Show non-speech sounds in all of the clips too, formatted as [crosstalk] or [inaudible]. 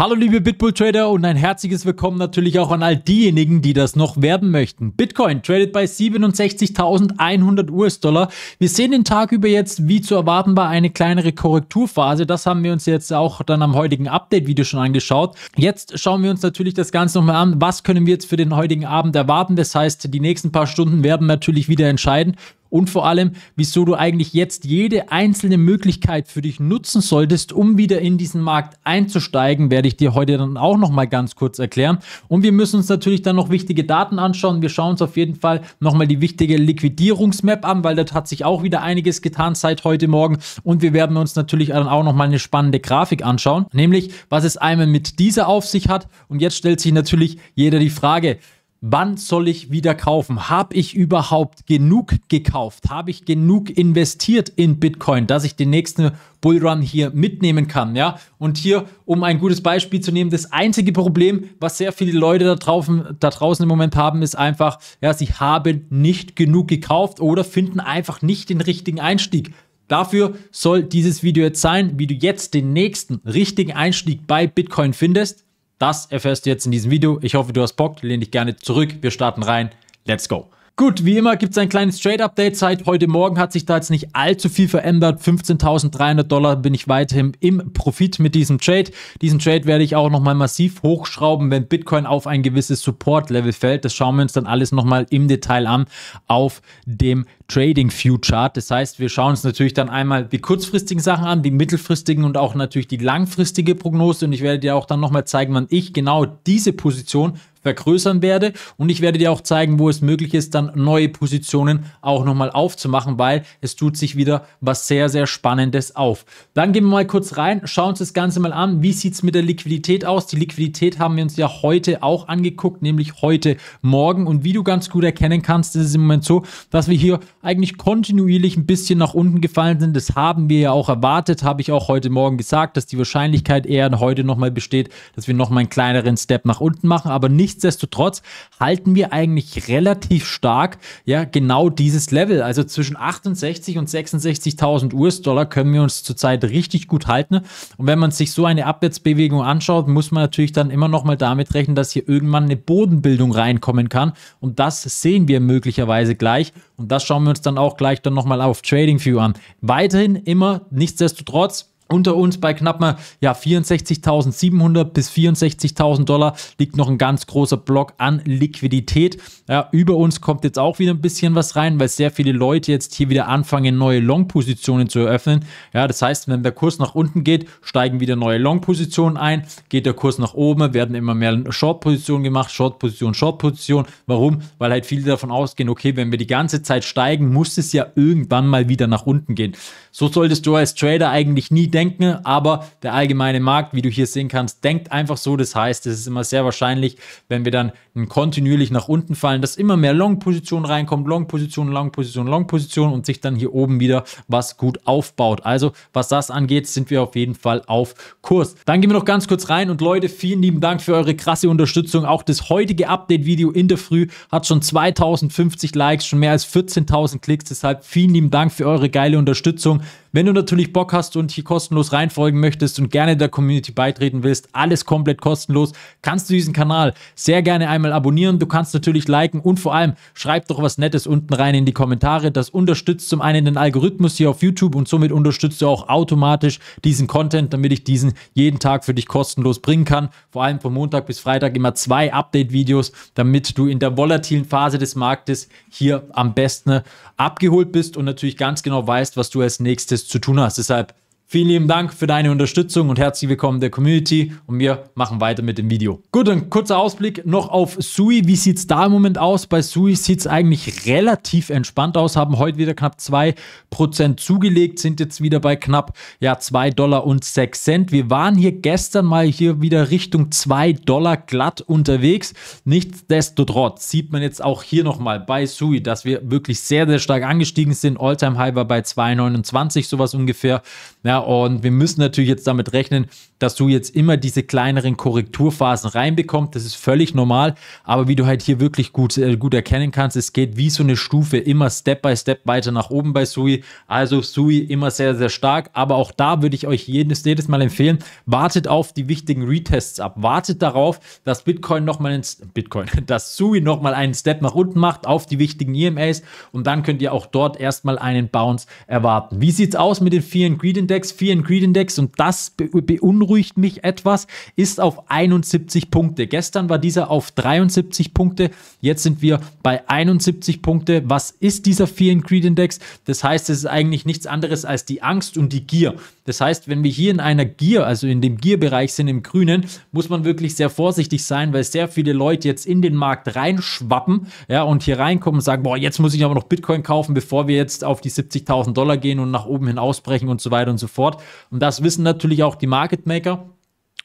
Hallo liebe Bitbull Trader und ein herzliches Willkommen natürlich auch an all diejenigen, die das noch werden möchten. Bitcoin tradet bei 67.100 US-Dollar. Wir sehen den Tag über jetzt, wie zu erwarten war, eine kleinere Korrekturphase. Das haben wir uns jetzt auch dann am heutigen Update-Video schon angeschaut. Jetzt schauen wir uns natürlich das Ganze nochmal an. Was können wir jetzt für den heutigen Abend erwarten? Das heißt, die nächsten paar Stunden werden natürlich wieder entscheiden, und vor allem, wieso du eigentlich jetzt jede einzelne Möglichkeit für dich nutzen solltest, um wieder in diesen Markt einzusteigen, werde ich dir heute dann auch nochmal ganz kurz erklären. Und wir müssen uns natürlich dann noch wichtige Daten anschauen. Wir schauen uns auf jeden Fall nochmal die wichtige Liquidierungsmap an, weil dort hat sich auch wieder einiges getan seit heute Morgen. Und wir werden uns natürlich dann auch nochmal eine spannende Grafik anschauen, nämlich was es einmal mit dieser auf sich hat. Und jetzt stellt sich natürlich jeder die Frage, wann soll ich wieder kaufen? Habe ich überhaupt genug gekauft? Habe ich genug investiert in Bitcoin, dass ich den nächsten Bullrun hier mitnehmen kann? Ja, und hier, um ein gutes Beispiel zu nehmen, das einzige Problem, was sehr viele Leute da draußen, da draußen im Moment haben, ist einfach, ja, sie haben nicht genug gekauft oder finden einfach nicht den richtigen Einstieg. Dafür soll dieses Video jetzt sein, wie du jetzt den nächsten richtigen Einstieg bei Bitcoin findest. Das erfährst du jetzt in diesem Video. Ich hoffe, du hast Bock. Lehn dich gerne zurück. Wir starten rein. Let's go. Gut, wie immer gibt es ein kleines Trade-Update. Seit heute Morgen hat sich da jetzt nicht allzu viel verändert. 15.300 Dollar bin ich weiterhin im Profit mit diesem Trade. Diesen Trade werde ich auch nochmal massiv hochschrauben, wenn Bitcoin auf ein gewisses Support-Level fällt. Das schauen wir uns dann alles nochmal im Detail an auf dem Trading View Chart. Das heißt, wir schauen uns natürlich dann einmal die kurzfristigen Sachen an, die mittelfristigen und auch natürlich die langfristige Prognose. Und ich werde dir auch dann nochmal zeigen, wann ich genau diese Position vergrößern werde. Und ich werde dir auch zeigen, wo es möglich ist, dann neue Positionen auch nochmal aufzumachen, weil es tut sich wieder was sehr, sehr Spannendes auf. Dann gehen wir mal kurz rein, schauen uns das Ganze mal an. Wie sieht es mit der Liquidität aus? Die Liquidität haben wir uns ja heute auch angeguckt, nämlich heute Morgen. Und wie du ganz gut erkennen kannst, ist es im Moment so, dass wir hier eigentlich kontinuierlich ein bisschen nach unten gefallen sind. Das haben wir ja auch erwartet, habe ich auch heute Morgen gesagt, dass die Wahrscheinlichkeit eher heute nochmal besteht, dass wir nochmal einen kleineren Step nach unten machen. Aber nichtsdestotrotz halten wir eigentlich relativ stark ja genau dieses Level. Also zwischen 68 und 66.000 US-Dollar können wir uns zurzeit richtig gut halten. Und wenn man sich so eine Abwärtsbewegung anschaut, muss man natürlich dann immer nochmal damit rechnen, dass hier irgendwann eine Bodenbildung reinkommen kann. Und das sehen wir möglicherweise gleich. Und das schauen wir uns dann auch gleich dann nochmal auf Trading View an. Weiterhin immer nichtsdestotrotz unter uns bei knappen ja, 64.700 bis 64.000 Dollar liegt noch ein ganz großer Block an Liquidität. Ja, über uns kommt jetzt auch wieder ein bisschen was rein, weil sehr viele Leute jetzt hier wieder anfangen, neue Long-Positionen zu eröffnen. Ja, das heißt, wenn der Kurs nach unten geht, steigen wieder neue Long-Positionen ein. Geht der Kurs nach oben, werden immer mehr Short-Positionen gemacht, Short-Position, Short-Position. Warum? Weil halt viele davon ausgehen, okay, wenn wir die ganze Zeit steigen, muss es ja irgendwann mal wieder nach unten gehen. So solltest du als Trader eigentlich nie denken denken, aber der allgemeine Markt, wie du hier sehen kannst, denkt einfach so. Das heißt, es ist immer sehr wahrscheinlich, wenn wir dann kontinuierlich nach unten fallen, dass immer mehr long position reinkommt, Long-Position, Long-Position, Long-Position und sich dann hier oben wieder was gut aufbaut. Also was das angeht, sind wir auf jeden Fall auf Kurs. Dann gehen wir noch ganz kurz rein und Leute, vielen lieben Dank für eure krasse Unterstützung. Auch das heutige Update-Video in der Früh hat schon 2050 Likes, schon mehr als 14.000 Klicks. Deshalb vielen lieben Dank für eure geile Unterstützung. Wenn du natürlich Bock hast und hier kostenlos reinfolgen möchtest und gerne der Community beitreten willst, alles komplett kostenlos, kannst du diesen Kanal sehr gerne einmal abonnieren. Du kannst natürlich liken und vor allem schreib doch was Nettes unten rein in die Kommentare. Das unterstützt zum einen den Algorithmus hier auf YouTube und somit unterstützt du auch automatisch diesen Content, damit ich diesen jeden Tag für dich kostenlos bringen kann. Vor allem von Montag bis Freitag immer zwei Update-Videos, damit du in der volatilen Phase des Marktes hier am besten abgeholt bist und natürlich ganz genau weißt, was du als nächstes zu tun hast. Deshalb Vielen lieben Dank für deine Unterstützung und herzlich willkommen der Community und wir machen weiter mit dem Video. Gut, ein kurzer Ausblick noch auf Sui. Wie sieht es da im Moment aus? Bei Sui sieht es eigentlich relativ entspannt aus, haben heute wieder knapp 2% zugelegt, sind jetzt wieder bei knapp ja, 2 Dollar und 6 Cent. Wir waren hier gestern mal hier wieder Richtung 2 Dollar glatt unterwegs. Nichtsdestotrotz sieht man jetzt auch hier nochmal bei Sui, dass wir wirklich sehr, sehr stark angestiegen sind. Alltime high war bei 2,29 sowas ungefähr. Ja, und wir müssen natürlich jetzt damit rechnen, dass du jetzt immer diese kleineren Korrekturphasen reinbekommst. Das ist völlig normal, aber wie du halt hier wirklich gut, äh, gut erkennen kannst, es geht wie so eine Stufe immer Step by Step weiter nach oben bei Sui. Also Sui immer sehr, sehr stark, aber auch da würde ich euch jedes, jedes Mal empfehlen, wartet auf die wichtigen Retests ab. Wartet darauf, dass Bitcoin nochmal einen, Bitcoin, [laughs] dass Sui nochmal einen Step nach unten macht auf die wichtigen EMAs und dann könnt ihr auch dort erstmal einen Bounce erwarten. Wie sieht es aus mit den vielen Greed Index? Index, 4 in Greed Index und das beunruhigt mich etwas, ist auf 71 Punkte. Gestern war dieser auf 73 Punkte, jetzt sind wir bei 71 Punkte. Was ist dieser 4 in Greed Index? Das heißt, es ist eigentlich nichts anderes als die Angst und die Gier. Das heißt, wenn wir hier in einer Gier, also in dem Gierbereich sind im Grünen, muss man wirklich sehr vorsichtig sein, weil sehr viele Leute jetzt in den Markt reinschwappen ja, und hier reinkommen und sagen, boah, jetzt muss ich aber noch Bitcoin kaufen, bevor wir jetzt auf die 70.000 Dollar gehen und nach oben hin ausbrechen und so weiter und so fort fort. Und das wissen natürlich auch die Market Maker.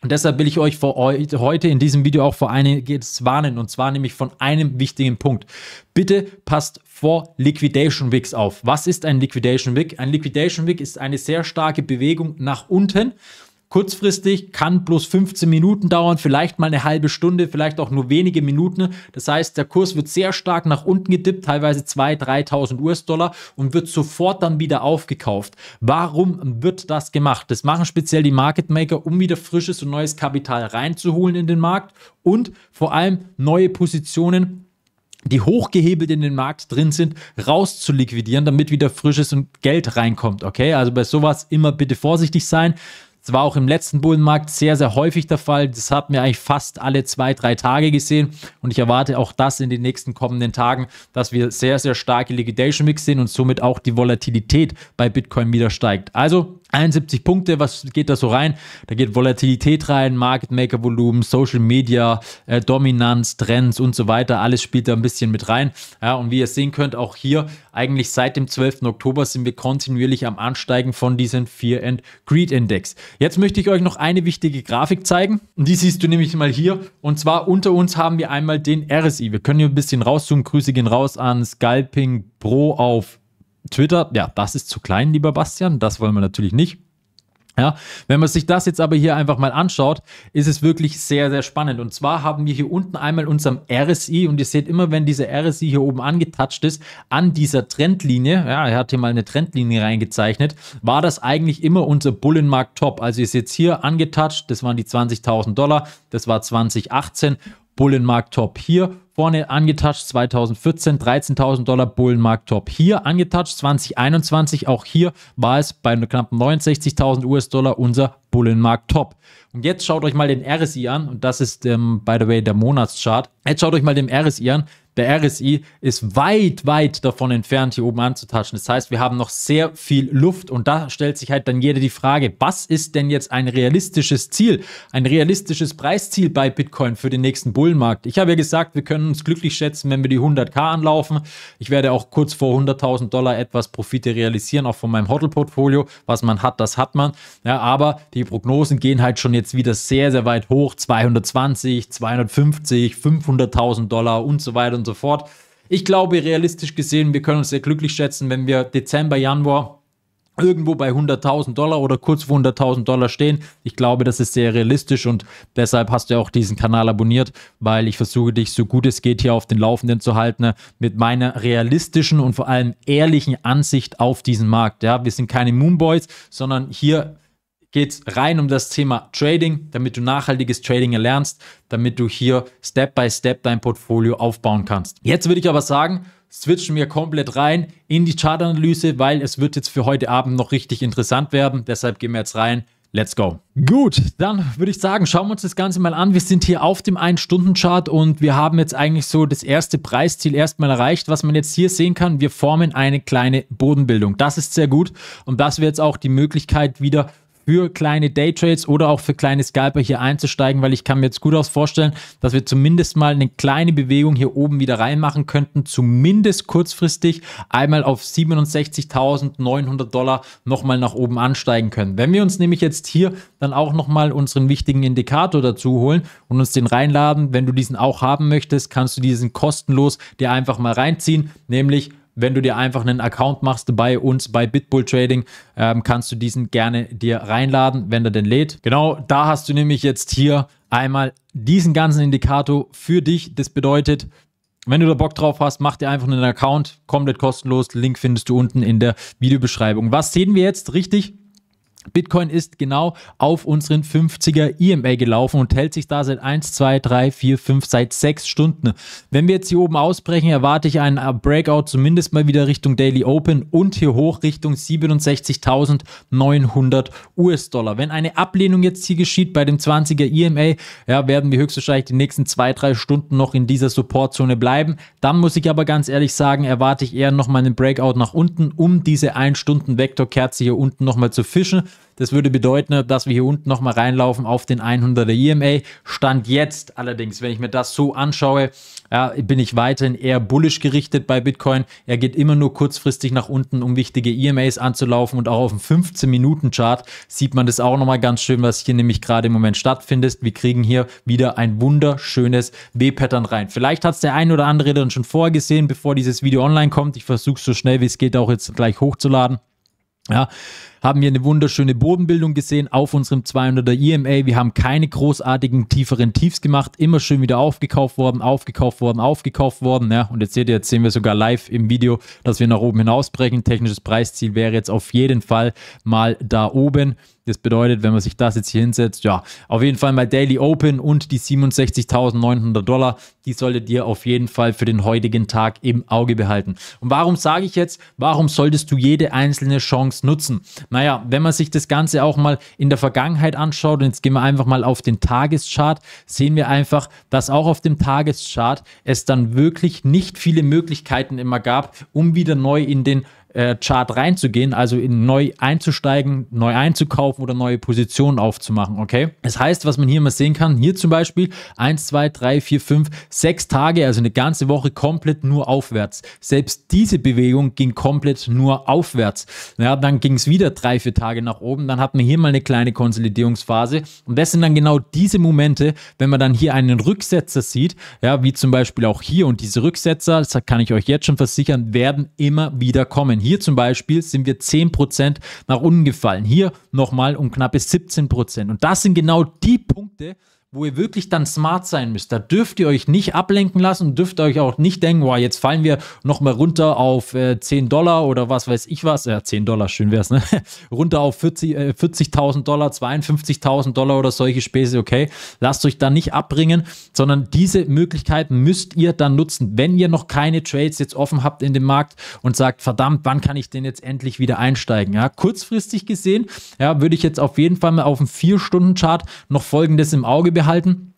Und deshalb will ich euch heute in diesem Video auch vor einiges warnen. Und zwar nämlich von einem wichtigen Punkt. Bitte passt vor Liquidation Wicks auf. Was ist ein Liquidation Wick? Ein Liquidation Wick ist eine sehr starke Bewegung nach unten kurzfristig, kann bloß 15 Minuten dauern, vielleicht mal eine halbe Stunde, vielleicht auch nur wenige Minuten. Das heißt, der Kurs wird sehr stark nach unten gedippt, teilweise 2.000, 3.000 US-Dollar und wird sofort dann wieder aufgekauft. Warum wird das gemacht? Das machen speziell die Market Maker, um wieder frisches und neues Kapital reinzuholen in den Markt und vor allem neue Positionen die hochgehebelt in den Markt drin sind, raus zu liquidieren, damit wieder frisches und Geld reinkommt. Okay, also bei sowas immer bitte vorsichtig sein. Das war auch im letzten Bullenmarkt sehr, sehr häufig der Fall. Das hat mir eigentlich fast alle zwei, drei Tage gesehen. Und ich erwarte auch das in den nächsten kommenden Tagen, dass wir sehr, sehr starke Liquidation Mix sehen und somit auch die Volatilität bei Bitcoin wieder steigt. Also 71 Punkte, was geht da so rein? Da geht Volatilität rein, Market Maker Volumen, Social Media, äh, Dominanz, Trends und so weiter. Alles spielt da ein bisschen mit rein. Ja, und wie ihr sehen könnt, auch hier eigentlich seit dem 12. Oktober sind wir kontinuierlich am Ansteigen von diesem Fear and Greed Index. Jetzt möchte ich euch noch eine wichtige Grafik zeigen. Und die siehst du nämlich mal hier. Und zwar unter uns haben wir einmal den RSI. Wir können hier ein bisschen rauszoomen. Grüße gehen raus an Scalping Pro auf Twitter, ja, das ist zu klein, lieber Bastian, das wollen wir natürlich nicht. Ja, wenn man sich das jetzt aber hier einfach mal anschaut, ist es wirklich sehr, sehr spannend. Und zwar haben wir hier unten einmal unserem RSI und ihr seht immer, wenn dieser RSI hier oben angetatscht ist, an dieser Trendlinie, ja, er hat hier mal eine Trendlinie reingezeichnet, war das eigentlich immer unser Bullenmarkt-Top. Also ist jetzt hier angetatscht, das waren die 20.000 Dollar, das war 2018, Bullenmarkt-Top hier Vorne angetouched 2014 13.000 Dollar Bullenmarkt-Top. Hier angetouched 2021, auch hier war es bei knapp 69.000 US-Dollar unser Bullenmarkt-Top. Und jetzt schaut euch mal den RSI an und das ist, ähm, by the way, der Monatschart. Jetzt schaut euch mal den RSI an. Der RSI ist weit, weit davon entfernt, hier oben anzutatschen. Das heißt, wir haben noch sehr viel Luft und da stellt sich halt dann jeder die Frage, was ist denn jetzt ein realistisches Ziel, ein realistisches Preisziel bei Bitcoin für den nächsten Bullenmarkt? Ich habe ja gesagt, wir können uns glücklich schätzen, wenn wir die 100k anlaufen. Ich werde auch kurz vor 100.000 Dollar etwas Profite realisieren, auch von meinem Hodl-Portfolio. Was man hat, das hat man. Ja, aber die Prognosen gehen halt schon jetzt wieder sehr, sehr weit hoch. 220, 250, 500.000 Dollar und so weiter und und so fort. Ich glaube, realistisch gesehen, wir können uns sehr glücklich schätzen, wenn wir Dezember, Januar irgendwo bei 100.000 Dollar oder kurz vor 100.000 Dollar stehen. Ich glaube, das ist sehr realistisch und deshalb hast du ja auch diesen Kanal abonniert, weil ich versuche dich so gut es geht hier auf den Laufenden zu halten ne, mit meiner realistischen und vor allem ehrlichen Ansicht auf diesen Markt. Ja, wir sind keine Moonboys, sondern hier geht es rein um das Thema Trading, damit du nachhaltiges Trading erlernst, damit du hier Step by Step dein Portfolio aufbauen kannst. Jetzt würde ich aber sagen, switchen wir komplett rein in die Chartanalyse, weil es wird jetzt für heute Abend noch richtig interessant werden. Deshalb gehen wir jetzt rein. Let's go. Gut, dann würde ich sagen, schauen wir uns das Ganze mal an. Wir sind hier auf dem 1-Stunden-Chart und wir haben jetzt eigentlich so das erste Preisziel erstmal erreicht. Was man jetzt hier sehen kann, wir formen eine kleine Bodenbildung. Das ist sehr gut und das wäre jetzt auch die Möglichkeit wieder für kleine Daytrades oder auch für kleine Scalper hier einzusteigen, weil ich kann mir jetzt gut aus vorstellen, dass wir zumindest mal eine kleine Bewegung hier oben wieder reinmachen könnten, zumindest kurzfristig einmal auf 67.900 Dollar nochmal nach oben ansteigen können. Wenn wir uns nämlich jetzt hier dann auch nochmal unseren wichtigen Indikator dazu holen und uns den reinladen, wenn du diesen auch haben möchtest, kannst du diesen kostenlos dir einfach mal reinziehen, nämlich wenn du dir einfach einen Account machst bei uns bei Bitbull Trading, ähm, kannst du diesen gerne dir reinladen, wenn er denn lädt. Genau, da hast du nämlich jetzt hier einmal diesen ganzen Indikator für dich. Das bedeutet, wenn du da Bock drauf hast, mach dir einfach einen Account, komplett kostenlos. Link findest du unten in der Videobeschreibung. Was sehen wir jetzt richtig? Bitcoin ist genau auf unseren 50er EMA gelaufen und hält sich da seit 1, 2, 3, 4, 5, seit 6 Stunden. Wenn wir jetzt hier oben ausbrechen, erwarte ich einen Breakout zumindest mal wieder Richtung Daily Open und hier hoch Richtung 67.900 US-Dollar. Wenn eine Ablehnung jetzt hier geschieht bei dem 20er EMA, ja, werden wir höchstwahrscheinlich die nächsten 2, 3 Stunden noch in dieser Supportzone bleiben. Dann muss ich aber ganz ehrlich sagen, erwarte ich eher nochmal einen Breakout nach unten, um diese 1-Stunden-Vektorkerze hier unten nochmal zu fischen. Das würde bedeuten, dass wir hier unten nochmal reinlaufen auf den 100er EMA. Stand jetzt allerdings, wenn ich mir das so anschaue, ja, bin ich weiterhin eher bullisch gerichtet bei Bitcoin. Er geht immer nur kurzfristig nach unten, um wichtige EMAs anzulaufen und auch auf dem 15-Minuten-Chart sieht man das auch nochmal ganz schön, was hier nämlich gerade im Moment stattfindet. Wir kriegen hier wieder ein wunderschönes W-Pattern rein. Vielleicht hat es der ein oder andere dann schon vorher gesehen, bevor dieses Video online kommt. Ich versuche es so schnell wie es geht auch jetzt gleich hochzuladen. Ja, haben wir eine wunderschöne Bodenbildung gesehen auf unserem 200er EMA. Wir haben keine großartigen tieferen Tiefs gemacht, immer schön wieder aufgekauft worden, aufgekauft worden, aufgekauft worden. Ja, und jetzt seht ihr, jetzt sehen wir sogar live im Video, dass wir nach oben hinausbrechen. Technisches Preisziel wäre jetzt auf jeden Fall mal da oben. Das bedeutet, wenn man sich das jetzt hier hinsetzt, ja, auf jeden Fall mal Daily Open und die 67.900 Dollar, die solltet ihr auf jeden Fall für den heutigen Tag im Auge behalten. Und warum sage ich jetzt, warum solltest du jede einzelne Chance nutzen? Naja, wenn man sich das Ganze auch mal in der Vergangenheit anschaut, und jetzt gehen wir einfach mal auf den Tageschart, sehen wir einfach, dass auch auf dem Tageschart es dann wirklich nicht viele Möglichkeiten immer gab, um wieder neu in den äh, Chart reinzugehen, also in neu einzusteigen, neu einzukaufen oder neue Positionen aufzumachen, okay? Das heißt, was man hier mal sehen kann, hier zum Beispiel 1, 2, 3, 4, 5, 6 Tage, also eine ganze Woche komplett nur aufwärts. Selbst diese Bewegung ging komplett nur aufwärts. Ja, dann ging es wieder drei, vier Tage nach oben, dann hat man hier mal eine kleine Konsolidierungsphase und das sind dann genau diese Momente, wenn man dann hier einen Rücksetzer sieht, ja, wie zum Beispiel auch hier und diese Rücksetzer, das kann ich euch jetzt schon versichern, werden immer wieder kommen. Hier zum Beispiel sind wir 10% nach unten gefallen. Hier nochmal um knappe 17%. Und das sind genau die Punkte, wo ihr wirklich dann smart sein müsst. Da dürft ihr euch nicht ablenken lassen und dürft euch auch nicht denken, wow, jetzt fallen wir nochmal runter auf äh, 10 Dollar oder was weiß ich was. Ja, 10 Dollar, schön wär's, ne? [laughs] runter auf 40.000 äh, 40 Dollar, 52.000 Dollar oder solche Späße, okay? Lasst euch da nicht abbringen, sondern diese Möglichkeiten müsst ihr dann nutzen, wenn ihr noch keine Trades jetzt offen habt in dem Markt und sagt, verdammt, wann kann ich denn jetzt endlich wieder einsteigen? Ja, kurzfristig gesehen, ja, würde ich jetzt auf jeden Fall mal auf dem 4-Stunden-Chart noch Folgendes im Auge behalten gehalten.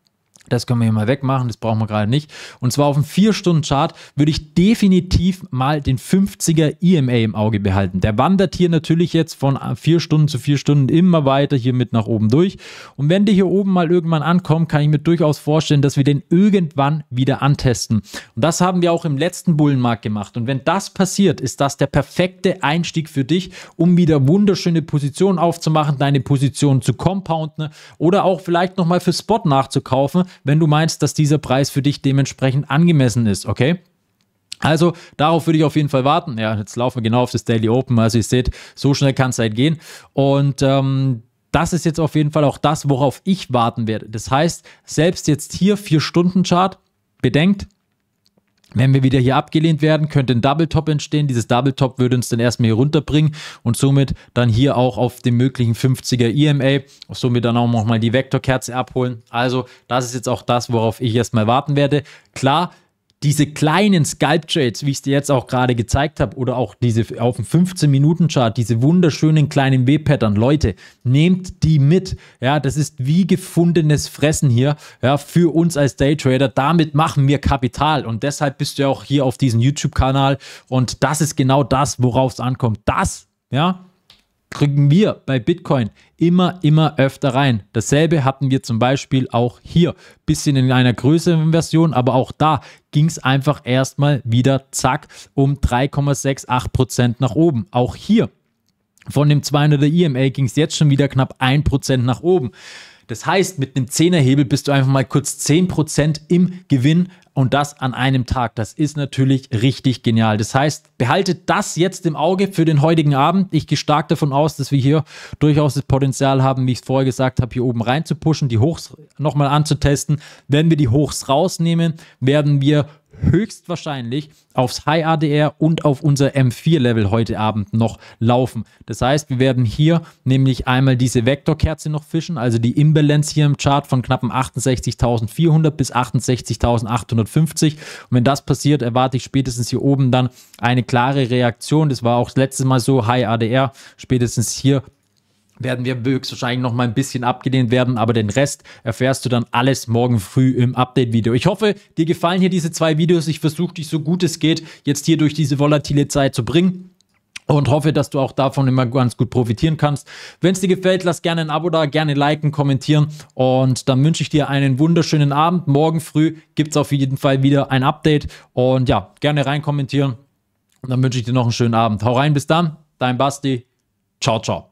Das können wir hier mal wegmachen, das brauchen wir gerade nicht. Und zwar auf dem 4-Stunden-Chart würde ich definitiv mal den 50er EMA im Auge behalten. Der wandert hier natürlich jetzt von 4 Stunden zu 4 Stunden immer weiter hier mit nach oben durch. Und wenn der hier oben mal irgendwann ankommt, kann ich mir durchaus vorstellen, dass wir den irgendwann wieder antesten. Und das haben wir auch im letzten Bullenmarkt gemacht. Und wenn das passiert, ist das der perfekte Einstieg für dich, um wieder wunderschöne Positionen aufzumachen, deine Positionen zu compounden oder auch vielleicht nochmal für Spot nachzukaufen, wenn du meinst, dass dieser Preis für dich dementsprechend angemessen ist, okay? Also darauf würde ich auf jeden Fall warten. Ja, jetzt laufen wir genau auf das Daily Open. Also ihr seht, so schnell kann es halt gehen. Und ähm, das ist jetzt auf jeden Fall auch das, worauf ich warten werde. Das heißt, selbst jetzt hier 4-Stunden-Chart, bedenkt, wenn wir wieder hier abgelehnt werden, könnte ein Double Top entstehen. Dieses Double Top würde uns dann erstmal hier runterbringen und somit dann hier auch auf dem möglichen 50er EMA, somit dann auch nochmal die Vektorkerze abholen. Also das ist jetzt auch das, worauf ich erstmal warten werde. Klar, diese kleinen Sculpt-Trades, wie ich es dir jetzt auch gerade gezeigt habe, oder auch diese auf dem 15-Minuten-Chart, diese wunderschönen kleinen W-Pattern, Leute, nehmt die mit. Ja, das ist wie gefundenes Fressen hier ja, für uns als Daytrader. Damit machen wir Kapital und deshalb bist du ja auch hier auf diesem YouTube-Kanal und das ist genau das, worauf es ankommt. Das, ja, kriegen wir bei Bitcoin immer, immer öfter rein. Dasselbe hatten wir zum Beispiel auch hier. Bisschen in einer größeren Version, aber auch da ging es einfach erstmal wieder zack um 3,68% nach oben. Auch hier von dem 200er EMA ging es jetzt schon wieder knapp 1% nach oben. Das heißt, mit einem Zehnerhebel bist du einfach mal kurz 10% im Gewinn und das an einem Tag. Das ist natürlich richtig genial. Das heißt, behaltet das jetzt im Auge für den heutigen Abend. Ich gehe stark davon aus, dass wir hier durchaus das Potenzial haben, wie ich es vorher gesagt habe, hier oben rein zu pushen, die Hochs nochmal anzutesten. Wenn wir die Hochs rausnehmen, werden wir höchstwahrscheinlich aufs High ADR und auf unser M4-Level heute Abend noch laufen. Das heißt, wir werden hier nämlich einmal diese Vektorkerze noch fischen, also die Imbalance hier im Chart von knappen 68.400 bis 68.850. Und wenn das passiert, erwarte ich spätestens hier oben dann eine klare Reaktion. Das war auch das letzte Mal so, High ADR, spätestens hier werden wir höchstwahrscheinlich noch mal ein bisschen abgelehnt werden, aber den Rest erfährst du dann alles morgen früh im Update-Video. Ich hoffe, dir gefallen hier diese zwei Videos. Ich versuche dich so gut es geht jetzt hier durch diese volatile Zeit zu bringen und hoffe, dass du auch davon immer ganz gut profitieren kannst. Wenn es dir gefällt, lass gerne ein Abo da, gerne liken, kommentieren und dann wünsche ich dir einen wunderschönen Abend. Morgen früh gibt es auf jeden Fall wieder ein Update und ja, gerne rein kommentieren und dann wünsche ich dir noch einen schönen Abend. Hau rein, bis dann, dein Basti. Ciao, ciao.